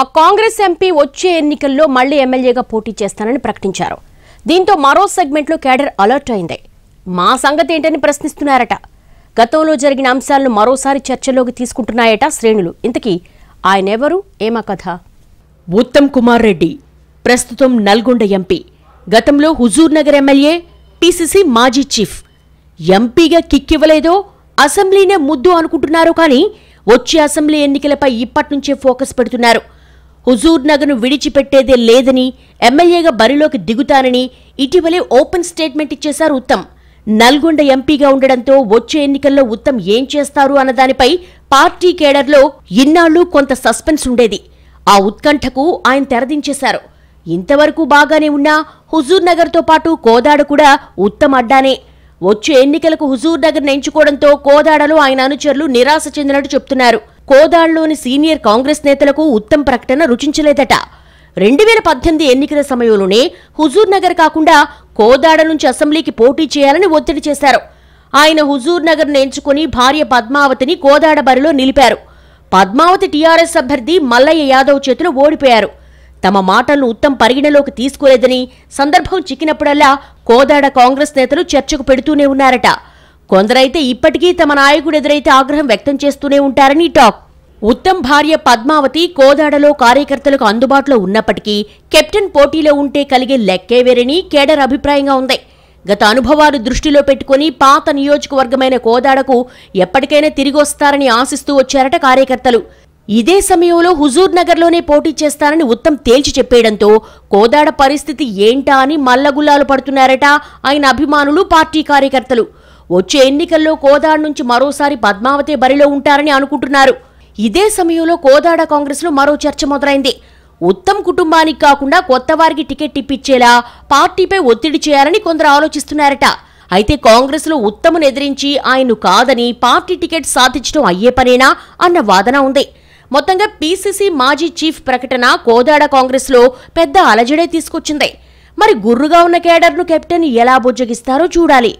ఆ కాంగ్రెస్ ఎంపీ వచ్చే ఎన్నికల్లో మళ్లీ ఎమ్మెల్యేగా పోటీ చేస్తానని ప్రకటించారు దీంతో మరో సెగ్మెంట్లో కేడర్ అలర్ట్ అయింది మా సంగతి ఏంటని ప్రశ్నిస్తున్నారట గతంలో జరిగిన అంశాలను మరోసారి చర్చలోకి తీసుకుంటున్నాయట శ్రేణులు ఇంతకీ ఆయన ఎవరు ఏమా కథ ఉత్తమ్ కుమార్ రెడ్డి ప్రస్తుతం నల్గొండ ఎంపీ గతంలో హుజూర్ నగర్ ఎమ్మెల్యే పిసిసి మాజీ చీఫ్ ఎంపీగా కిక్కివ్వలేదో అసెంబ్లీనే ముద్దు అనుకుంటున్నారు కానీ వచ్చే అసెంబ్లీ ఎన్నికలపై ఇప్పటి నుంచే ఫోకస్ పెడుతున్నారు హుజూర్ నగర్ను విడిచిపెట్టేదే లేదని ఎమ్మెల్యేగా బరిలోకి దిగుతానని ఇటీవలే ఓపెన్ స్టేట్మెంట్ ఇచ్చేశారు ఉత్తమ్ నల్గొండ ఎంపీగా ఉండడంతో వచ్చే ఎన్నికల్లో ఉత్తమ్ ఏం చేస్తారు అన్నదానిపై పార్టీ కేడర్లో ఇన్నాళ్లు కొంత సస్పెన్స్ ఉండేది ఆ ఉత్కంఠకు ఆయన తెరదించేశారు ఇంతవరకు బాగానే ఉన్నా హుజూర్ నగర్తో పాటు కోదాడ కూడా ఉత్తమ్ అడ్డానే వచ్చే ఎన్నికలకు హుజూర్ నగర్ ఎంచుకోవడంతో కోదాడలో ఆయన అనుచరులు నిరాశ చెందినట్టు చెప్తున్నారు కోదాళ్లోని సీనియర్ కాంగ్రెస్ నేతలకు ఉత్తమ్ ప్రకటన రుచించలేదట రెండు వేల పద్దెనిమిది ఎన్నికల సమయంలోనే హుజూర్ నగర్ కాకుండా కోదాడ నుంచి అసెంబ్లీకి పోటీ చేయాలని ఒత్తిడి చేశారు ఆయన హుజూర్ నగర్ ఎంచుకుని భార్య పద్మావతిని కోదాడ బరిలో నిలిపారు పద్మావతి టీఆర్ఎస్ అభ్యర్థి మల్లయ్య యాదవ్ చేతులు ఓడిపోయారు తమ మాటలను ఉత్తమ్ పరిగణలోకి తీసుకోలేదని సందర్భం చిక్కినప్పుడల్లా కోదాడ కాంగ్రెస్ నేతలు చర్చకు పెడుతూనే ఉన్నారట కొందరైతే ఇప్పటికీ తమ నాయకుడు ఎదురైతే ఆగ్రహం వ్యక్తం చేస్తూనే ఉంటారని టాక్ ఉత్తమ్ భార్య పద్మావతి కోదాడలో కార్యకర్తలకు అందుబాటులో ఉన్నప్పటికీ కెప్టెన్ పోటీలో ఉంటే కలిగే లెక్కే వేరని కేడర్ అభిప్రాయంగా ఉంది గత అనుభవాలు దృష్టిలో పెట్టుకుని పాత నియోజకవర్గమైన కోదాడకు ఎప్పటికైనా తిరిగి వస్తారని ఆశిస్తూ వచ్చారట కార్యకర్తలు ఇదే సమయంలో హుజూర్ నగర్లోనే పోటీ చేస్తారని ఉత్తమ్ తేల్చి చెప్పేయడంతో కోదాడ పరిస్థితి ఏంటా అని మల్లగుల్లాలు పడుతున్నారట ఆయన అభిమానులు పార్టీ కార్యకర్తలు వచ్చే ఎన్నికల్లో కోదాడ నుంచి మరోసారి పద్మావతి బరిలో ఉంటారని అనుకుంటున్నారు ఇదే సమయంలో కోదాడ కాంగ్రెస్లో మరో చర్చ మొదలైంది ఉత్తమ్ కుటుంబానికి కాకుండా కొత్త వారికి టికెట్ ఇప్పించేలా పార్టీపై ఒత్తిడి చేయాలని కొందరు ఆలోచిస్తున్నారట అయితే కాంగ్రెస్లో ఉత్తమును ఎదిరించి ఆయన్ను కాదని పార్టీ టికెట్ సాధించడం అయ్యే పనేనా అన్న వాదన ఉంది మొత్తంగా పీసీసీ మాజీ చీఫ్ ప్రకటన కోదాడ కాంగ్రెస్లో పెద్ద అలజడే తీసుకొచ్చింది మరి గుర్రుగా ఉన్న కేడర్ను కెప్టెన్ ఎలా బుజ్జగిస్తారో చూడాలి